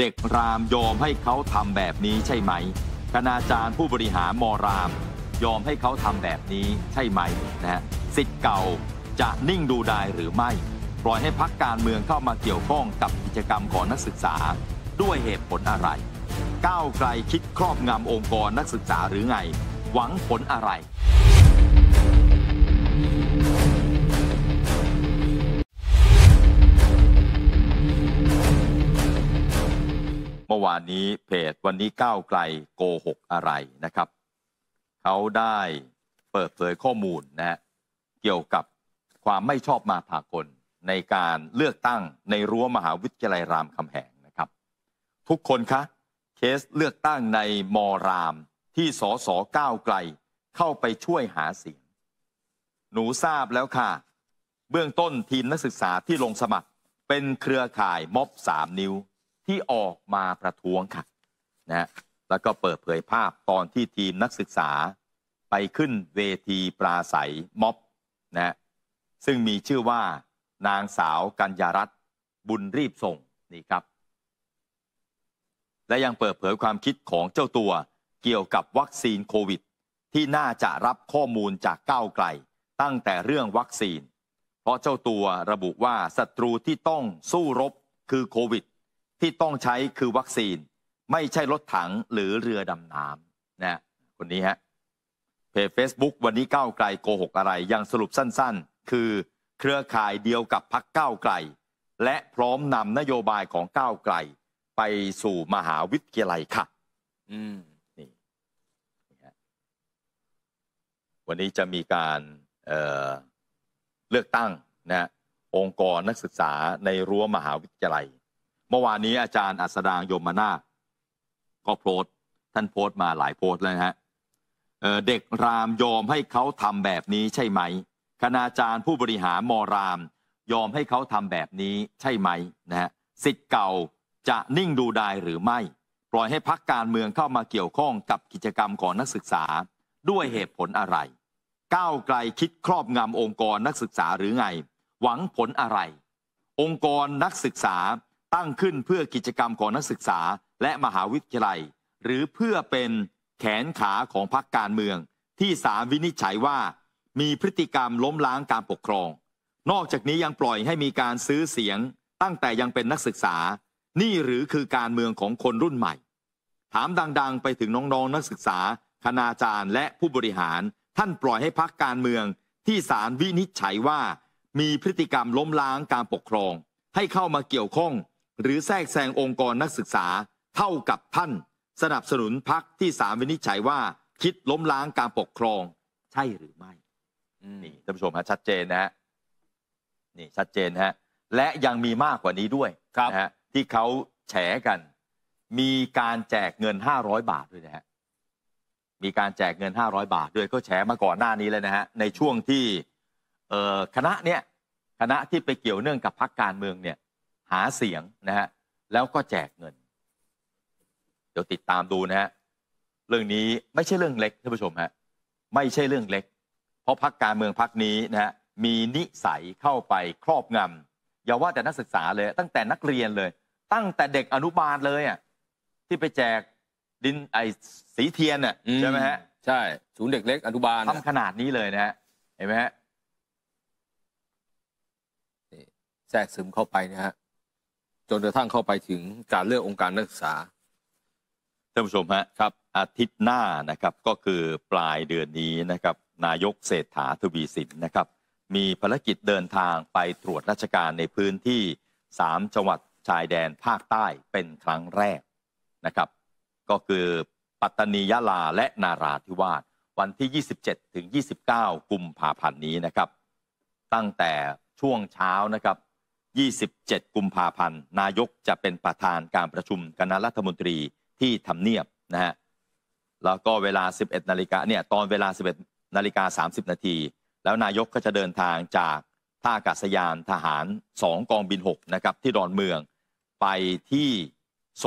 เด็กรามยอมให้เขาทำแบบนี้ใช่ไหม คณาจารย์ผู้บริหารมอราม ยอมให้เขาทำแบบนี้ใช่ไหมนะฮะสิทธิ์เก่าจะนิ่งดูดายหรือไม่ ปล่อยให้พักการเมืองเข้ามาเกี่ยวข้องกับกิจกรรมของนักศึกษาด้วยเหตุผลอะไร ก้าวไกลคิดครอบงำองค์กรนักศึกษาหรือไง หวังผลอะไรเมื่อวานนี้เพจวันนี้ก้าวไกลโกหกอะไรนะครับ เขาได้เปิดเผยข้อมูลนะ เกี่ยวกับความไม่ชอบมาพากลในการเลือกตั้งในรั้วมหาวิทยาลัยรามคำแหงนะครับ ทุกคนคะ เคสเลือกตั้งในมรามที่สสก้าวไกล เข้าไปช่วยหาเสียงหนูทราบแล้วค่ะ เบื้องต้นทีมนักศึกษาที่ลงสมัครเป็นเครือข่ายม็อบสามนิ้วที่ออกมาประท้วงค่ะนะฮะแล้วก็เปิดเผยภาพตอนที่ทีมนักศึกษา ไปขึ้นเวทีปราศัยม็อบนะซึ่งมีชื่อว่า นางสาวกัญญารัตน์บุญรีบส่งนี่ครับ และยังเปิดเผยความคิดของเจ้าตัวเกี่ยวกับวัคซีนโควิด ที่น่าจะรับข้อมูลจากก้าวไกล ตั้งแต่เรื่องวัคซีน เพราะเจ้าตัวระบุว่าศัตรูที่ต้องสู้รบคือโควิดที่ต้องใช้คือวัคซีนไม่ใช่รถถังหรือเรือดำน้ำนะคนนี้ฮะเพจ Facebook วันนี้ก้าวไกลโกหกอะไร ยังสรุปสั้นๆ คือเครือข่ายเดียวกับพักก้าวไกล และพร้อมนำนโยบายของก้าวไกล ไปสู่มหาวิทยาลัยค่ะอืมนี่วันนี้จะมีการเเลือกตั้งนะองค์กรนักศึกษาในรั้วมหาวิทยาลัยเมื่อวานนี้อาจารย์อัสดางยมมนาค ก็โพสต์ท่านโพสต์มาหลายโพสต์แล้วนะฮะเด็กรามยอมให้เขาทำแบบนี้ใช่ไหม คณาจารย์ผู้บริหารมรามยอมให้เขาทำแบบนี้ใช่ไหมนะฮะสิทธิ์เก่าจะนิ่งดูดายหรือไม่ ปล่อยให้พักการเมืองเข้ามาเกี่ยวข้องกับกิจกรรมของนักศึกษาด้วยเหตุผลอะไร ก้าวไกลคิดครอบงำองค์กรนักศึกษาหรือไง หวังผลอะไร องค์กรนักศึกษาตั้งขึ้นเพื่อกิจกรรมของนักศึกษาและมหาวิทยาลัย หรือเพื่อเป็นแขนขาของพรรคการเมือง ที่สามวินิจฉัยว่า มีพฤติกรรมล้มล้างการปกครอง นอกจากนี้ยังปล่อยให้มีการซื้อเสียงตั้งแต่ยังเป็นนักศึกษา นี่หรือคือการเมืองของคนรุ่นใหม่ ถามดังๆ ไปถึงน้องๆนนักศึกษาคณาจารย์และผู้บริหารท่านปล่อยให้พักการเมืองที่สารวินิจฉัยว่า มีพฤติกรรมล้มล้างการปกครอง ให้เข้ามาเกี่ยวข้องหรือแทรกแซงองค์กรนักศึกษาเท่ากับท่านสนับสนุนพักที่สามวินิจฉัยว่า คิดล้มล้างการปกครอง ใช่หรือไม่นี่ท่านผู้ชมฮะชัดเจนนะฮะนี่ชัดเจนฮะและยังมีมากกว่านี้ด้วยนะฮะที่เขาแฉกัน มีการแจกเงินห้าร้อยบาทด้วยนะฮะมีการแจกเงินห้าร้อยบาทด้วยก็แฉมาก่อนหน้านี้แล้วนะฮะในช่วงที่คณะเนี่ยคณะที่ไปเกี่ยวเนื่องกับพักการเมืองเนี่ยหาเสียงนะฮะแล้วก็แจกเงิน เดี๋ยวติดตามดูนะฮะเรื่องนี้ไม่ใช่เรื่องเล็กท่านผู้ชมฮะ ไม่ใช่เรื่องเล็กเพราะพักการเมืองพักนี้นะฮะ มีนิสัยเข้าไปครอบงำอย่าว่าแต่นักศึกษาเลยตั้งแต่นักเรียนเลย ตั้งแต่เด็กอนุบาลเลยอ่ะที่ไปแจกดินไอสีเทียนอ่ะใช่ไหมฮะ ใช่ศูนย์เด็กเล็ก อนุบาลทำขนาดนี้เลยนะฮะเห็นไหมฮะแทรกซึมเข้าไปนะฮะจนกระทั่งเข้าไปถึงการเลือกองค์การนักศึกษาท่านผู้ชมฮะครับอาทิตย์หน้านะครับก็คือปลายเดือนนี้นะครับ นายกเศรษฐาทวีสินนะครับ มีภารกิจเดินทางไปตรวจราชการในพื้นที่ 3 จังหวัดชายแดนภาคใต้เป็นครั้งแรกนะครับ ก็คือปัตตานียะลาและนาราธิวาส วันที่ 27 ถึง 29 กุมภาพันธ์นี้นะครับ ตั้งแต่ช่วงเช้านะครับ27กุมภาพันธ์นายกจะเป็นประธานการประชุมคณะรัฐมนตรีที่ทำเนียบนะฮะแล้วก็เวลา 11นาฬิกาเนี่ยตอนเวลา 11นาฬิกา30นาทีแล้วนายกก็จะเดินทางจากท่าอากาศยานทหาร 2กองบิน6นะครับที่ดอนเมืองไปที่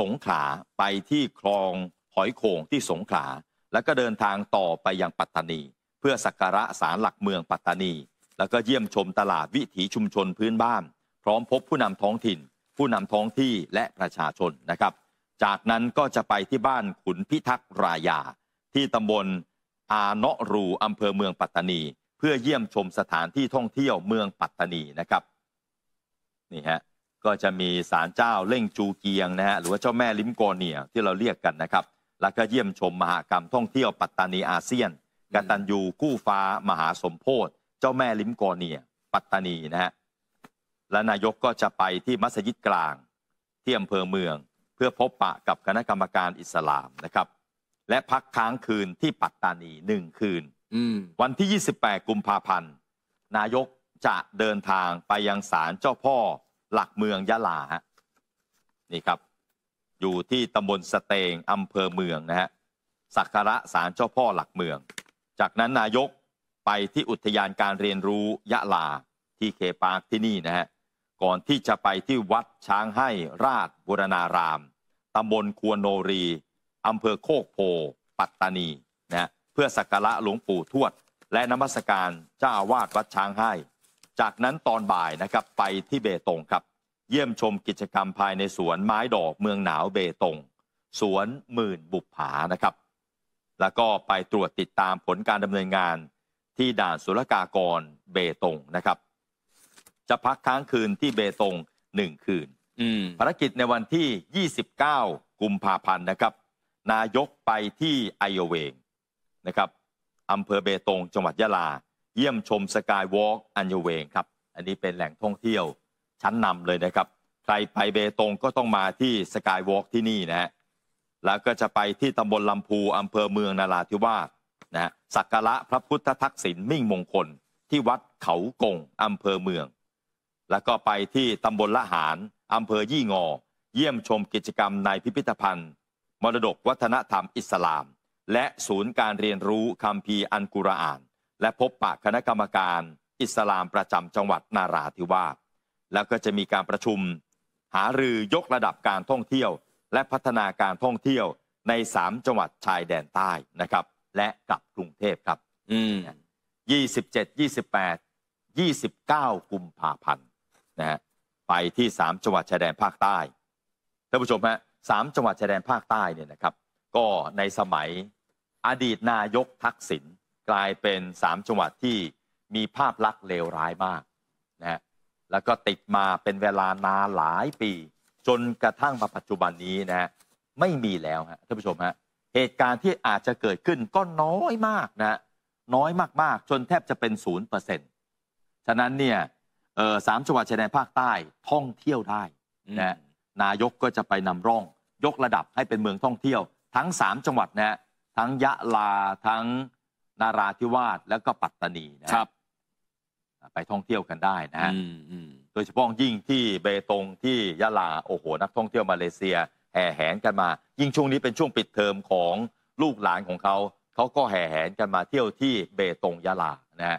สงขลาไปที่คลองหอยโขงที่สงขลาแล้วก็เดินทางต่อไปอยังปัตตานี เพื่อสักการะศาลหลักเมืองปัตตานี แล้วก็เยี่ยมชมตลาดวิถีชุมชนพื้นบ้านพร้อมพบผู้นำท้องถิ่นผู้นำท้องที่และประชาชนนะครับ จากนั้นก็จะไปที่บ้านขุนพิทักษ์รายา ที่ตำบลอาเนาะรูอำเภอเมืองปัตตานี เพื่อเยี่ยมชมสถานที่ท่องเที่ยวเมืองปัตตานีนะครับนี่ฮะก็จะมีศาลเจ้าเล่งจูเกียงนะฮะหรือว่าเจ้าแม่ลิมโกเนีย ที่เราเรียกกันนะครับแล้วก็เยี่ยมชมมหากรรมท่องเที่ยวปัตตานีอาเซียนกตันยูกู้ฟ้ามหาสมโพธิเจ้าแม่ลิมโกเนียปัตตานีนะฮะและนายกก็จะไปที่มัสยิดกลางที่อำเภอเมือง เพื่อพบปะกับคณะกรรมการอิสลามนะครับ และพักค้างคืนที่ปัตตานีหนึ่งคืนวันที่ 28 กุมภาพันธ์นายกจะเดินทางไปยังศาลเจ้าพ่อหลักเมืองยะลาฮะนี่ครับ อยู่ที่ตำบลสเตงอำเภอเมืองนะฮะสักการะศาลเจ้าพ่อหลักเมือง จากนั้นนายกไปที่อุทยานการเรียนรู้ยะลาที่เคปาร์คที่นี่นะฮะก่อนที่จะไปที่วัดช้างให้ ราชบุรณารามตำบลควนโนรีอำเภอโคกโพ ปัตตานีนะเพื่อสักการะหลวงปู่ทวด และนมัสการเจ้าอาวาสวัดช้างให้ จากนั้นตอนบ่ายนะครับไปที่เบตงครับ เยี่ยมชมกิจกรรมภายในสวนไม้ดอกเมืองหนาวเบตง สวนหมื่นบุปผานะครับ แล้วก็ไปตรวจติดตามผลการดำเนินงาน ที่ด่านศุลกากรเบตงนะครับจะพักค้างคืนที่เบตงหนึ่งคืนภารกิจในวันที่ 29กุมภาพันธ์นะครับ นายกไปที่ไอโอเวงนะครับอำเภอเบตงจังหวัดยะลา เยี่ยมชมสกายวอล์กอันโยเวงครับ อันนี้เป็นแหล่งท่องเที่ยว ชั้นนำเลยนะครับ ใครไปเบตงก็ต้องมาที่สกายวอล์กที่นี่นะฮะ แล้วก็จะไปที่ตำบลลำพูอำเภอเมืองนาราธิวาสนะสักการะพระพุทธทักษิณมิ่งมงคลที่วัดเขากงอำเภอเมืองแล้วก็ไปที่ตำบลละหารอำเภอยี่งอ เยี่ยมชมกิจกรรมในพิพิธภัณฑ์ มรดกวัฒนธรรมอิสลาม และศูนย์การเรียนรู้คำพีอันกุรอาน และพบปะคณะกรรมการอิสลามประจำจังหวัดนาราธิวาสแล้วก็จะมีการประชุม หารือยกระดับการท่องเที่ยว และพัฒนาการท่องเที่ยวใน3จังหวัดชายแดนใต้นะครับและกับกรุงเทพครับ27 28 29 กุมภาพันธ์นะฮะไปที่ 3 จังหวัดชายแดนภาคใต้ท่านผู้ชมฮะสามจังหวัดชายแดนภาคใต้เนี่ยนะครับ ก็ในสมัยอดีตนายกทักษิณกลายเป็นสามจังหวัดที่มีภาพลักษณ์เลวร้ายมากนะฮะแล้วก็ติดมาเป็นเวลานานหลายปี จนกระทั่งมาปัจจุบันนี้นะฮะไม่มีแล้วฮะท่านผู้ชมฮะเหตุการณ์ที่อาจจะเกิดขึ้นก็น้อยมากนะน้อยมากๆจนแทบจะเป็นศูนย์เปอร์เซ็นต์ฉะนั้นเนี่ยสามจังหวัดชายแดนภาคใต้ท่องเที่ยวได้นะนายกก็จะไปนำร่อง ยกระดับให้เป็นเมืองท่องเที่ยว ทั้ง 3 จังหวัดนะ ทั้งยะลาทั้งนาราธิวาสแล้วก็ปัตตานีนะครับ ไปท่องเที่ยวกันได้นะฮะโดยเฉพาะยิ่งที่เบตงที่ยะลาโอ้โหนักท่องเที่ยวมาเลเซียแห่แหนกันมา ยิ่งช่วงนี้เป็นช่วงปิดเทอมของลูกหลานของเขาเขาก็แห่แหนกันมาเที่ยวที่เบตงยะลานะฮะ